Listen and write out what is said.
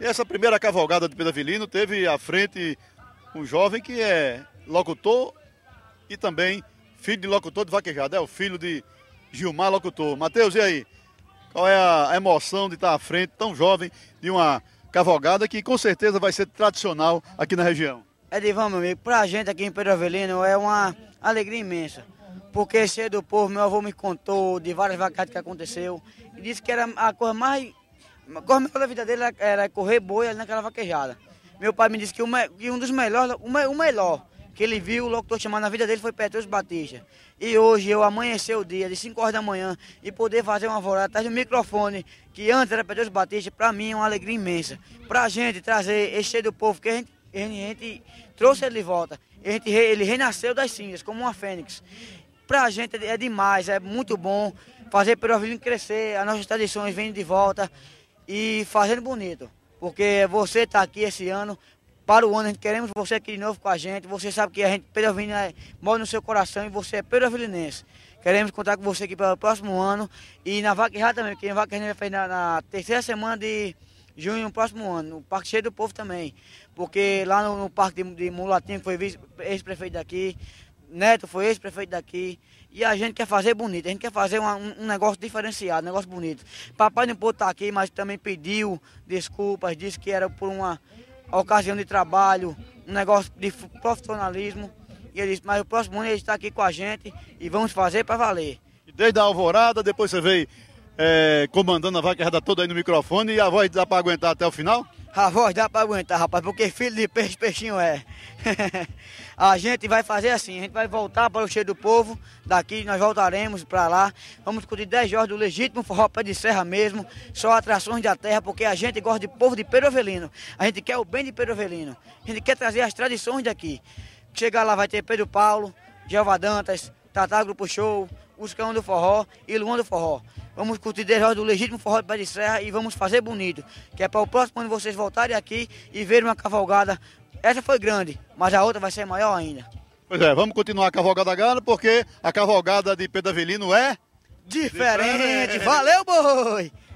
E essa primeira cavalgada de Pedro Avelino teve à frente um jovem que é locutor e também filho de locutor de vaquejada. É o filho de Gilmar Locutor. Matheus, e aí? Qual é a emoção de estar à frente, tão jovem, de uma cavalgada que com certeza vai ser tradicional aqui na região? É Edivan, meu amigo, pra gente aqui em Pedro Avelino é uma alegria imensa. Porque cedo do povo, meu avô me contou de várias vacadas que aconteceu. E disse que era a coisa mais a coisa melhor da vida dele era, era correr boi ali naquela vaquejada. Meu pai me disse que, uma, que um dos melhores, o, melhor que ele viu, o locutor chamando na vida dele foi Petrus Batista. E hoje eu amanhecer o dia de 5 horas da manhã e poder fazer uma vorada atrás do microfone, que antes era Petrus Batista, para mim é uma alegria imensa. Para a gente trazer esse cheio do povo, que a gente, a gente trouxe ele de volta. A gente, ele renasceu das cinzas, como uma fênix. Para a gente é, é demais, é muito bom fazer Perovilho crescer, as nossas tradições vêm de volta e fazendo bonito. Porque você está aqui esse ano, para o ano, a gente queremos você aqui de novo com a gente. Você sabe que a gente, Pedro Avelina, é, mora no seu coração e você é Pedro Avelinense. Queremos contar com você aqui para o próximo ano e na Vaquejada também, porque a gente fez na, na terceira semana de junho no próximo ano, no Parque Cheio do Povo também. Porque lá no, no Parque de, de Mulatinho, que foi ex-prefeito daqui, Neto foi ex-prefeito daqui. E a gente quer fazer bonito, a gente quer fazer uma, um, negócio diferenciado, um negócio bonito. Papai não pôde estar aqui, mas também pediu desculpas, disse que era por uma ocasião de trabalho, um negócio de profissionalismo. E ele disse, mas o próximo ano ele está aqui com a gente e vamos fazer para valer. Desde a alvorada, depois você veio é, comandando a vaca toda aí no microfone e a voz dá para aguentar até o final? A voz dá para aguentar, rapaz, porque filho de peixe, peixinho é. a gente vai fazer assim, a gente vai voltar para o cheio do povo, daqui nós voltaremos para lá. Vamos discutir 10 horas do legítimo forró pé de serra mesmo, só atrações da terra, porque a gente gosta de povo de Perovelino. A gente quer o bem de Perovelino. A gente quer trazer as tradições daqui. Chegar lá vai ter Pedro Paulo, Jeová Dantas, Tatá Grupo Show, os cães do forró e Luan do forró. Vamos curtir 10 horas do legítimo forró de Pé de Serra e vamos fazer bonito, que é para o próximo ano vocês voltarem aqui e verem uma cavalgada. Essa foi grande, mas a outra vai ser maior ainda. Pois é, vamos continuar a cavalgada grande porque a cavalgada de Pedro Avelino é... Diferente! Diferente. Valeu, boi!